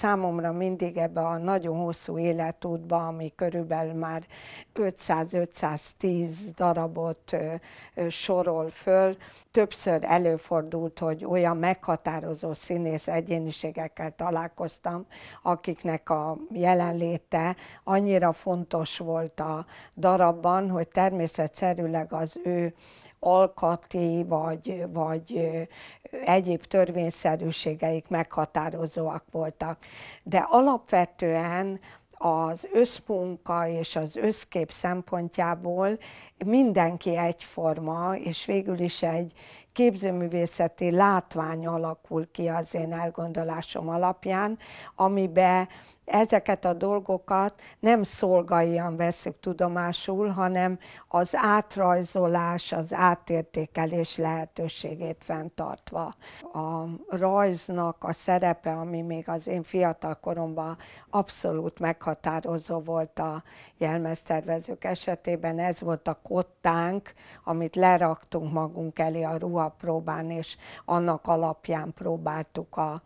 számomra mindig ebbe a nagyon hosszú életútba, ami körülbelül már 500-510 darabot sorol föl, többször előfordult, hogy olyan meghatározó színész egyéniségekkel találkoztam, akiknek a jelenléte annyira fontos volt a darabban, hogy természetszerűleg az ő alkati vagy, vagy egyéb törvényszerűségeik meghatározóak voltak. De alapvetően az összmunka és az összkép szempontjából mindenki egyforma, és végül is egy képzőművészeti látvány alakul ki az én elgondolásom alapján, amiben ezeket a dolgokat nem szolgaian veszük tudomásul, hanem az átrajzolás, az átértékelés lehetőségét fenntartva. A rajznak a szerepe, ami még az én fiatal koromban abszolút meghatározó volt a jelmeztervezők esetében, ez volt a kottánk, amit leraktunk magunk elé a ruha próbán, és annak alapján próbáltuk a,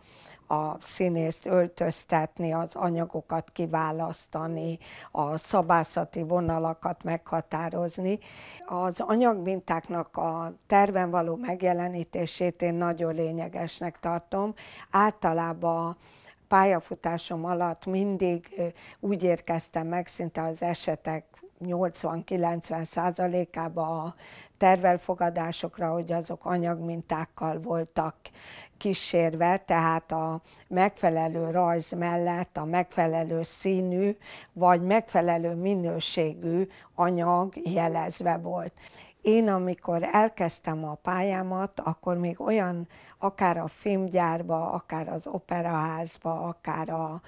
a színészt öltöztetni, az anyagokat kiválasztani, a szabászati vonalakat meghatározni. Az anyagmintáknak a terven való megjelenítését én nagyon lényegesnek tartom. Általában pályafutásom alatt mindig úgy érkeztem meg szinte az esetek 80-90 százalékában a tervelfogadásokra, hogy azok anyagmintákkal voltak kísérve, tehát a megfelelő rajz mellett a megfelelő színű vagy megfelelő minőségű anyag jelezve volt. Én amikor elkezdtem a pályámat, akkor még olyan, akár a filmgyárba, akár az operaházba, akár a,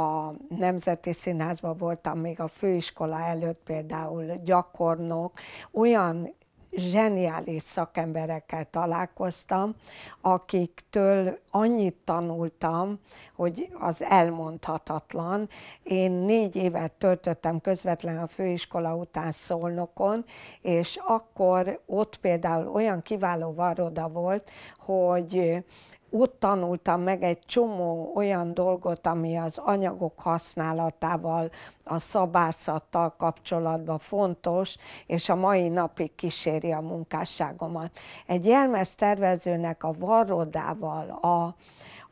a Nemzeti Színházba voltam, még a főiskola előtt például gyakornok, olyan zseniális szakemberekkel találkoztam, akiktől annyit tanultam, hogy az elmondhatatlan. Én négy évet töltöttem közvetlen a főiskola után Szolnokon, és akkor ott például olyan kiváló varoda volt, hogy ott tanultam meg egy csomó olyan dolgot, ami az anyagok használatával, a szabászattal kapcsolatban fontos, és a mai napig kíséri a munkásságomat. Egy jelmeztervezőnek a varrodával, a,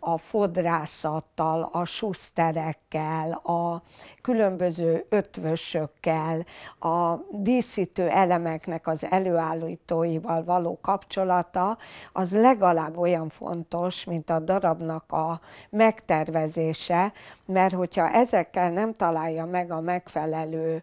a fodrászattal, a suszterekkel, a különböző ötvösökkel, a díszítő elemeknek az előállítóival való kapcsolata, az legalább olyan fontos, mint a darabnak a megtervezése, mert hogyha ezekkel nem találja meg a megfelelő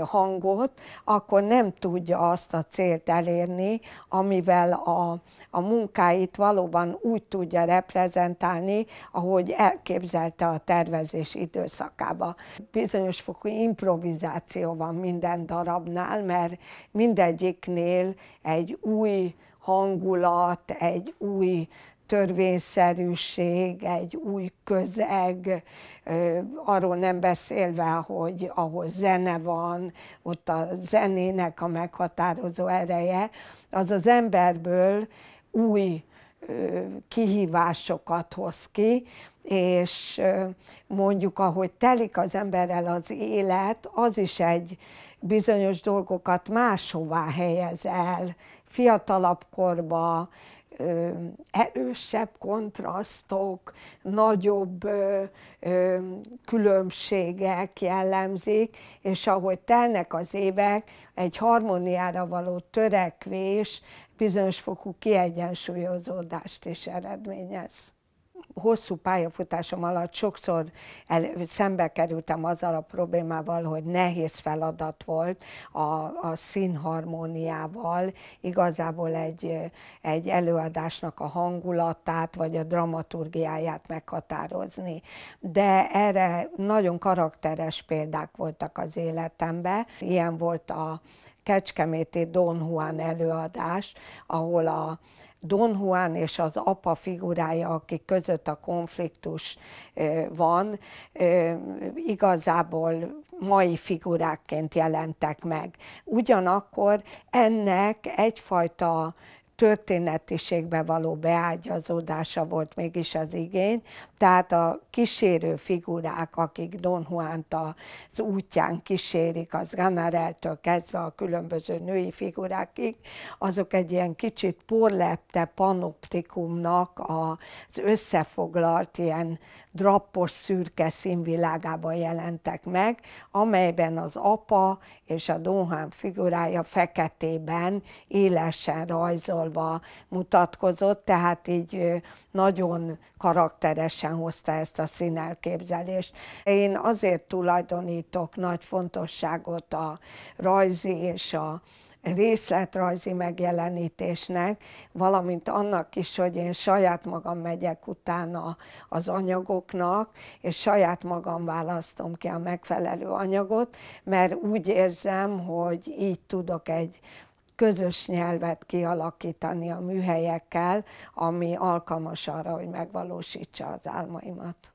hangot, akkor nem tudja azt a célt elérni, amivel a, a munkáit valóban úgy tudja reprezentálni, interpretálni, ahogy elképzelte a tervezés időszakába. Bizonyos fokú improvizáció van minden darabnál, mert mindegyiknél egy új hangulat, egy új törvényszerűség, egy új közeg, arról nem beszélve, hogy ahol zene van, ott a zenének a meghatározó ereje, az az emberből új kihívásokat hoz ki, és mondjuk ahogy telik az emberrel az élet, az is egy bizonyos dolgokat máshová helyez el, fiatalabb korba, erősebb kontrasztok, nagyobb különbségek jellemzik, és ahogy telnek az évek, egy harmóniára való törekvés bizonyos fokú kiegyensúlyozódást is eredményez hosszú pályafutásom alatt sokszor el, szembe kerültem azzal a problémával, hogy nehéz feladat volt a, a színharmóniával, igazából egy, egy előadásnak a hangulatát vagy a dramaturgiáját meghatározni. De erre nagyon karakteres példák voltak az életemben. Ilyen volt a Kecskeméti Don Juan előadás, ahol a Don Juan és az apa figurája, akik között a konfliktus van, igazából mai figurákként jelentek meg. Ugyanakkor ennek egyfajta történetiségbe való beágyazódása volt mégis az igény, tehát a kísérő figurák, akik Don juan az útján kísérik, az Ganareltől kezdve a különböző női figurákig, azok egy ilyen kicsit porlepte panoptikumnak az összefoglalt ilyen drappos szürke színvilágában jelentek meg, amelyben az apa és a Don Juan figurája feketében élesen rajzol állva mutatkozott, tehát így nagyon karakteresen hozta ezt a színelképzelést. Én azért tulajdonítok nagy fontosságot a rajzi és a részletrajzi megjelenítésnek, valamint annak is, hogy én saját magam megyek utána az anyagoknak, és saját magam választom ki a megfelelő anyagot, mert úgy érzem, hogy így tudok egy közös nyelvet kialakítani a műhelyekkel, ami alkalmas arra, hogy megvalósítsa az álmaimat.